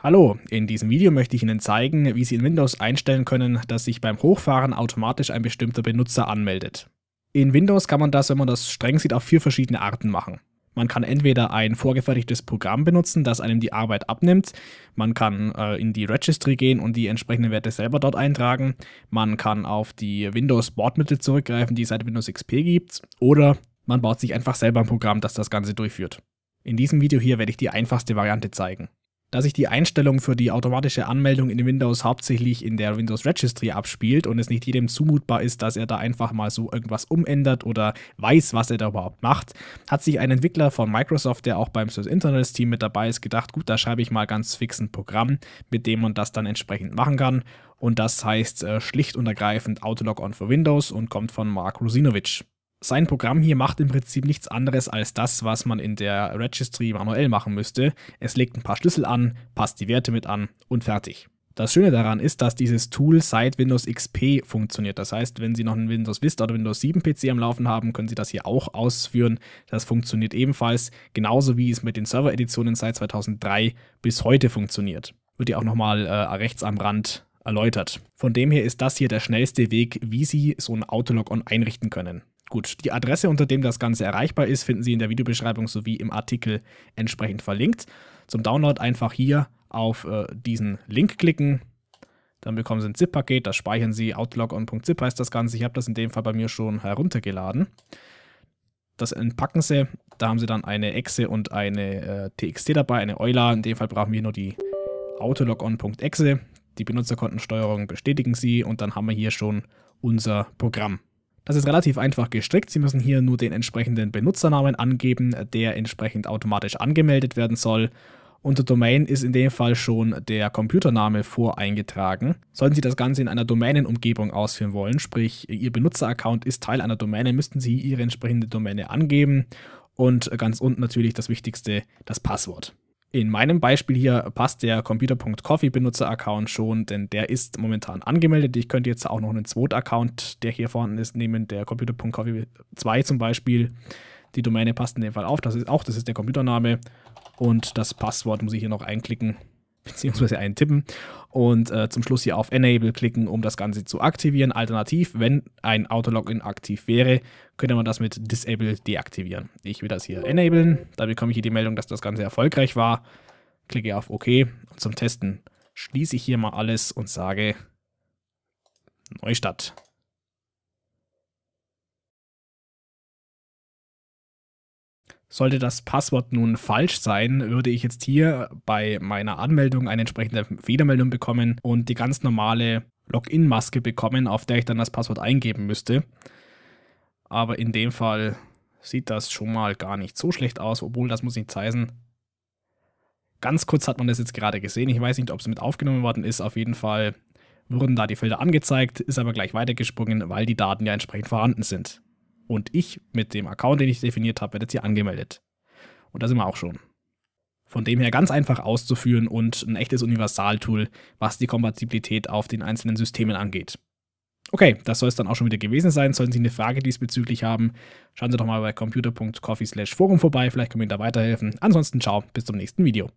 Hallo, in diesem Video möchte ich Ihnen zeigen, wie Sie in Windows einstellen können, dass sich beim Hochfahren automatisch ein bestimmter Benutzer anmeldet. In Windows kann man das, wenn man das streng sieht, auf vier verschiedene Arten machen. Man kann entweder ein vorgefertigtes Programm benutzen, das einem die Arbeit abnimmt. Man kann äh, in die Registry gehen und die entsprechenden Werte selber dort eintragen. Man kann auf die Windows-Bordmittel zurückgreifen, die es seit Windows XP gibt. Oder man baut sich einfach selber ein Programm, das das Ganze durchführt. In diesem Video hier werde ich die einfachste Variante zeigen. Da sich die Einstellung für die automatische Anmeldung in Windows hauptsächlich in der Windows Registry abspielt und es nicht jedem zumutbar ist, dass er da einfach mal so irgendwas umändert oder weiß, was er da überhaupt macht, hat sich ein Entwickler von Microsoft, der auch beim Swiss Internals Team mit dabei ist, gedacht, gut, da schreibe ich mal ganz fix ein Programm, mit dem man das dann entsprechend machen kann. Und das heißt äh, schlicht und ergreifend Autolog on for Windows und kommt von Mark Rusinovic sein Programm hier macht im Prinzip nichts anderes als das, was man in der Registry manuell machen müsste. Es legt ein paar Schlüssel an, passt die Werte mit an und fertig. Das Schöne daran ist, dass dieses Tool seit Windows XP funktioniert. Das heißt, wenn Sie noch einen Windows Vista oder Windows 7 PC am Laufen haben, können Sie das hier auch ausführen. Das funktioniert ebenfalls, genauso wie es mit den Server-Editionen seit 2003 bis heute funktioniert. Wird ja auch nochmal äh, rechts am Rand erläutert. Von dem her ist das hier der schnellste Weg, wie Sie so ein Autologon einrichten können. Gut, die Adresse, unter dem das Ganze erreichbar ist, finden Sie in der Videobeschreibung sowie im Artikel entsprechend verlinkt. Zum Download einfach hier auf äh, diesen Link klicken. Dann bekommen Sie ein ZIP-Paket, das speichern Sie. Outlogon.zip heißt das Ganze. Ich habe das in dem Fall bei mir schon heruntergeladen. Das entpacken Sie. Da haben Sie dann eine Exe und eine äh, TXT dabei, eine Euler. In dem Fall brauchen wir nur die autologon.exe. Die Benutzerkontensteuerung bestätigen Sie und dann haben wir hier schon unser Programm. Das ist relativ einfach gestrickt. Sie müssen hier nur den entsprechenden Benutzernamen angeben, der entsprechend automatisch angemeldet werden soll. Unter Domain ist in dem Fall schon der Computername voreingetragen. Sollten Sie das Ganze in einer Domänenumgebung ausführen wollen, sprich Ihr Benutzeraccount ist Teil einer Domäne, müssten Sie Ihre entsprechende Domäne angeben und ganz unten natürlich das Wichtigste, das Passwort. In meinem Beispiel hier passt der Computer.coffee-Benutzer-Account schon, denn der ist momentan angemeldet. Ich könnte jetzt auch noch einen zweiten Account, der hier vorhanden ist, nehmen, der Computer.coffee 2 zum Beispiel. Die Domäne passt in dem Fall auf, das ist auch, das ist der Computername. Und das Passwort muss ich hier noch einklicken beziehungsweise eintippen und äh, zum Schluss hier auf Enable klicken, um das Ganze zu aktivieren. Alternativ, wenn ein Auto-Login aktiv wäre, könnte man das mit Disable deaktivieren. Ich will das hier enablen, da bekomme ich hier die Meldung, dass das Ganze erfolgreich war. Klicke auf OK und zum Testen schließe ich hier mal alles und sage Neustart. Sollte das Passwort nun falsch sein, würde ich jetzt hier bei meiner Anmeldung eine entsprechende Fehlermeldung bekommen und die ganz normale Login-Maske bekommen, auf der ich dann das Passwort eingeben müsste. Aber in dem Fall sieht das schon mal gar nicht so schlecht aus, obwohl das muss nichts heißen. Ganz kurz hat man das jetzt gerade gesehen. Ich weiß nicht, ob es mit aufgenommen worden ist. Auf jeden Fall wurden da die Felder angezeigt, ist aber gleich weitergesprungen, weil die Daten ja entsprechend vorhanden sind und ich mit dem Account, den ich definiert habe, werde jetzt hier angemeldet. Und da sind wir auch schon. Von dem her ganz einfach auszuführen und ein echtes Universaltool, was die Kompatibilität auf den einzelnen Systemen angeht. Okay, das soll es dann auch schon wieder gewesen sein. Sollten Sie eine Frage diesbezüglich haben, schauen Sie doch mal bei computer.coffee/forum vorbei, vielleicht können wir Ihnen da weiterhelfen. Ansonsten ciao, bis zum nächsten Video.